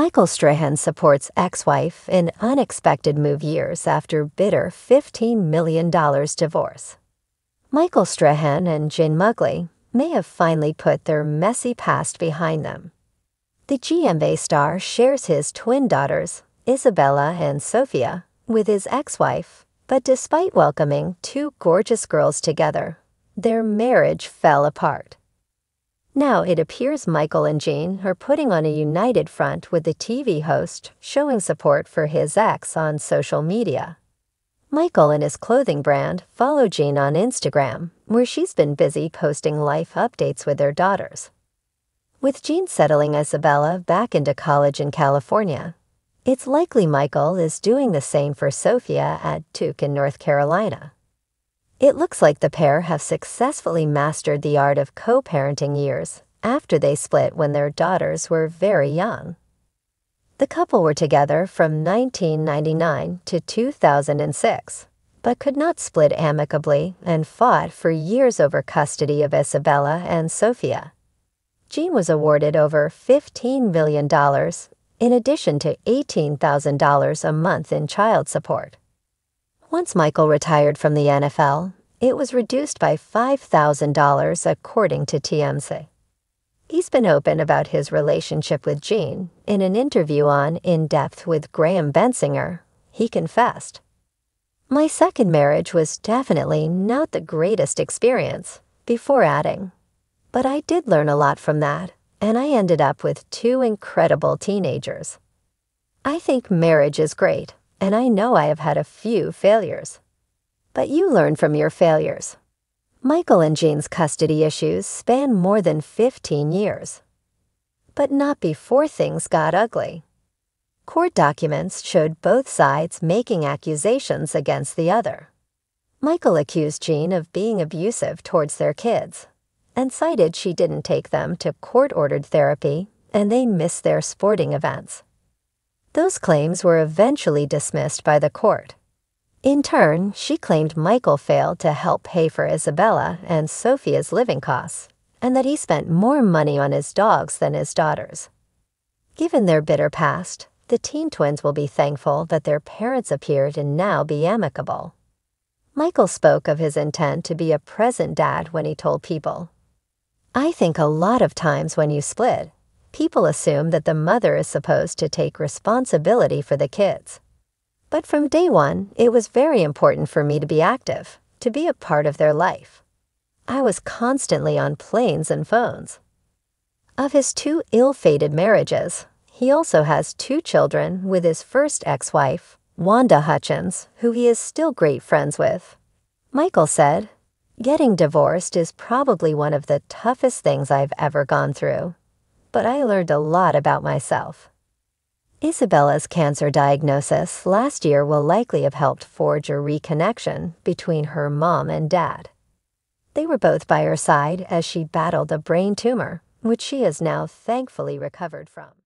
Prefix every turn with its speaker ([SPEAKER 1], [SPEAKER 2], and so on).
[SPEAKER 1] Michael Strahan supports ex-wife in unexpected move years after bitter $15 million divorce. Michael Strahan and Jane Mugley may have finally put their messy past behind them. The GMA star shares his twin daughters, Isabella and Sophia, with his ex-wife, but despite welcoming two gorgeous girls together, their marriage fell apart. Now it appears Michael and Jean are putting on a united front with the TV host showing support for his ex on social media. Michael and his clothing brand follow Jean on Instagram, where she's been busy posting life updates with their daughters. With Jean settling Isabella back into college in California, it's likely Michael is doing the same for Sophia at Duke in North Carolina. It looks like the pair have successfully mastered the art of co parenting years after they split when their daughters were very young. The couple were together from 1999 to 2006, but could not split amicably and fought for years over custody of Isabella and Sophia. Jean was awarded over $15 million in addition to $18,000 a month in child support. Once Michael retired from the NFL, it was reduced by $5,000, according to TMZ. He's been open about his relationship with Jean in an interview on In Depth with Graham Bensinger. He confessed. My second marriage was definitely not the greatest experience, before adding, but I did learn a lot from that, and I ended up with two incredible teenagers. I think marriage is great, and I know I have had a few failures. But you learn from your failures. Michael and Jean's custody issues span more than 15 years. But not before things got ugly. Court documents showed both sides making accusations against the other. Michael accused Jean of being abusive towards their kids and cited she didn't take them to court-ordered therapy and they missed their sporting events. Those claims were eventually dismissed by the court. In turn, she claimed Michael failed to help pay for Isabella and Sophia's living costs, and that he spent more money on his dogs than his daughters. Given their bitter past, the teen twins will be thankful that their parents appeared and now be amicable. Michael spoke of his intent to be a present dad when he told people. I think a lot of times when you split, people assume that the mother is supposed to take responsibility for the kids. But from day one, it was very important for me to be active, to be a part of their life. I was constantly on planes and phones. Of his two ill fated marriages, he also has two children with his first ex wife, Wanda Hutchins, who he is still great friends with. Michael said, Getting divorced is probably one of the toughest things I've ever gone through but I learned a lot about myself. Isabella's cancer diagnosis last year will likely have helped forge a reconnection between her mom and dad. They were both by her side as she battled a brain tumor, which she has now thankfully recovered from.